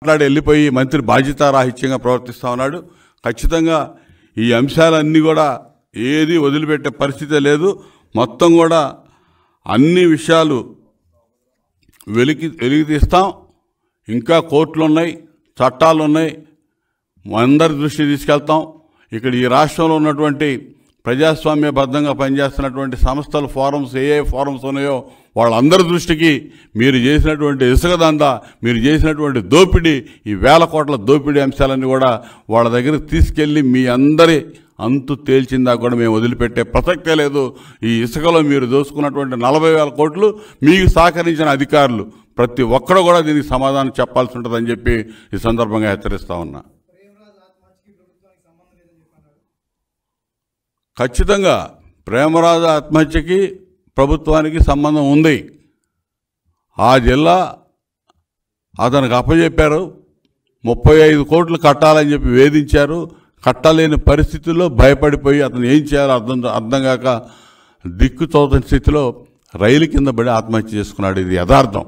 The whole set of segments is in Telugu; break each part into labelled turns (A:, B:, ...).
A: మాట్లాడి వెళ్ళిపోయి మంత్రి బాధ్యతారాహిత్యంగా ప్రవర్తిస్తూ ఉన్నాడు ఖచ్చితంగా ఈ అంశాలన్నీ కూడా ఏది వదిలిపెట్టే పరిస్థితి లేదు మొత్తం కూడా అన్ని విషయాలు వెలికి వెలికితీస్తాం ఇంకా కోర్టులు ఉన్నాయి చట్టాలు ఉన్నాయి అందరి దృష్టి తీసుకెళ్తాం ఇక్కడ ఈ రాష్ట్రంలో ఉన్నటువంటి ప్రజాస్వామ్యబద్ధంగా పనిచేస్తున్నటువంటి సంస్థలు ఫారమ్స్ ఏ ఏ ఫారమ్స్ ఉన్నాయో వాళ్ళందరి దృష్టికి మీరు చేసినటువంటి ఇసుక దందా మీరు చేసినటువంటి దోపిడీ ఈ వేల కోట్ల దోపిడీ అంశాలన్నీ కూడా వాళ్ళ దగ్గరికి తీసుకెళ్ళి మీ అందరి అంతు తేల్చిందా కూడా మేము వదిలిపెట్టే ప్రసక్తే లేదు ఈ ఇసుకలో మీరు దోసుకున్నటువంటి నలభై వేల కోట్లు మీకు సహకరించిన అధికారులు ప్రతి ఒక్కరు కూడా దీనికి సమాధానం చెప్పాల్సి ఉంటుందని చెప్పి ఈ సందర్భంగా హెచ్చరిస్తా ఉన్నా ఖచ్చితంగా ప్రేమరాజు ఆత్మహత్యకి ప్రభుత్వానికి సంబంధం ఉంది ఆ జిల్లా అతనికి అప్పజెప్పారు ముప్పై ఐదు కోట్లు కట్టాలని చెప్పి వేధించారు కట్టలేని పరిస్థితుల్లో భయపడిపోయి అతను ఏం చేయాలో అర్థం అర్థం కాక దిక్కుతోతని స్థితిలో రైలు కింద పడి ఆత్మహత్య చేసుకున్నాడు ఇది యథార్థం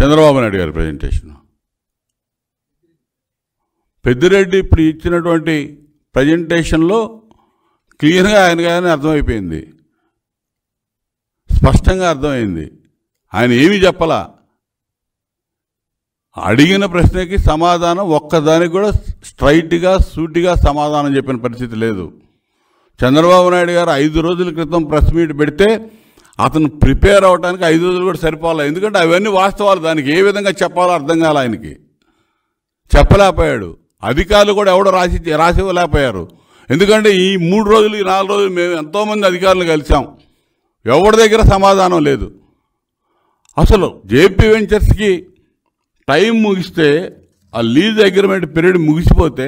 A: చంద్రబాబు నాయుడు గారి ప్రజెంటేషను పెద్దిరెడ్డి ఇప్పుడు ఇచ్చినటువంటి ప్రజెంటేషన్లో క్లియర్గా ఆయన కానీ అర్థమైపోయింది స్పష్టంగా అర్థమైంది ఆయన ఏమీ చెప్పలా అడిగిన ప్రశ్నకి సమాధానం ఒక్కదానికి కూడా స్ట్రైట్గా సూటిగా సమాధానం చెప్పిన పరిస్థితి లేదు చంద్రబాబు నాయుడు గారు ఐదు రోజుల క్రితం ప్రెస్ మీట్ పెడితే అతను ప్రిపేర్ అవడానికి ఐదు రోజులు కూడా సరిపోవాలి ఎందుకంటే అవన్నీ వాస్తవాలు దానికి ఏ విధంగా చెప్పాలో అర్థం కాలే ఆయనకి చెప్పలేకపోయాడు అధికారులు కూడా ఎవడో రాసి రాసివ్వలేకపోయారు ఎందుకంటే ఈ మూడు రోజులు ఈ నాలుగు రోజులు మేము ఎంతోమంది అధికారులు కలిసాం ఎవరి దగ్గర సమాధానం లేదు అసలు జేపీ వెంచర్స్కి టైం ముగిస్తే ఆ లీజ్ అగ్రిమెంట్ పీరియడ్ ముగిసిపోతే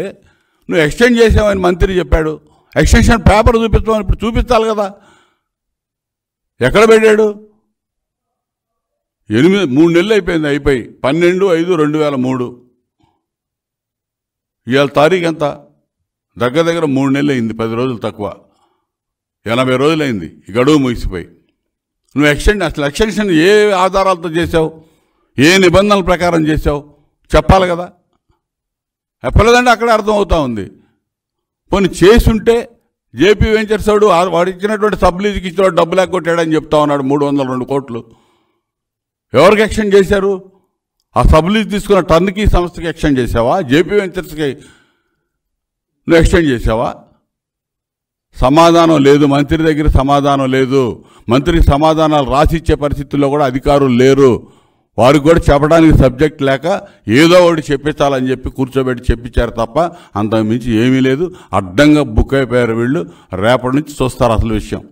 A: నువ్వు ఎక్స్టెండ్ చేసావని మంత్రి చెప్పాడు ఎక్స్టెన్షన్ పేపర్ చూపిస్తామని ఇప్పుడు చూపించాలి కదా ఎక్కడ పెట్టాడు ఎనిమిది మూడు నెలలు అయిపోయింది అయిపోయి పన్నెండు ఐదు రెండు వేల మూడు ఇవాళ తారీఖు ఎంత దగ్గర దగ్గర మూడు నెలలు అయింది పది రోజులు తక్కువ ఎనభై రోజులైంది గడువు ముగిసిపోయి నువ్వు ఎక్స్టెండ్ అసలు ఎక్స్టెన్షన్ ఏ ఆధారాలతో చేసావు ఏ నిబంధనల ప్రకారం చేసావు చెప్పాలి కదా చెప్పలేదంటే అక్కడే అర్థమవుతా ఉంది పోనీ చేసుంటే జేపీ వెంచర్స్ వాడు వాడు ఇచ్చినటువంటి సబ్లీజీకి ఇచ్చిన డబ్బులు ఎక్కొట్టాడని చెప్తా ఉన్నాడు మూడు వందల రెండు కోట్లు ఎవరికి ఎక్స్టెండ్ చేశారు ఆ సబ్లీజ్ తీసుకున్న టర్న్కి సంస్థకి ఎక్స్టెండ్ చేసావా జేపీ వెంచర్స్కి నువ్వు ఎక్స్టెండ్ చేసావా సమాధానం లేదు మంత్రి దగ్గర సమాధానం లేదు మంత్రికి సమాధానాలు రాసిచ్చే పరిస్థితుల్లో కూడా అధికారులు లేరు వారికి కూడా చెప్పడానికి సబ్జెక్ట్ లేక ఏదో ఒకటి చెప్పించాలని చెప్పి కూర్చోబెట్టి చెప్పించారు తప్ప అంతకు మించి ఏమీ లేదు అడ్డంగా బుక్ అయిపోయారు వీళ్ళు రేపటి నుంచి చూస్తారు అసలు విషయం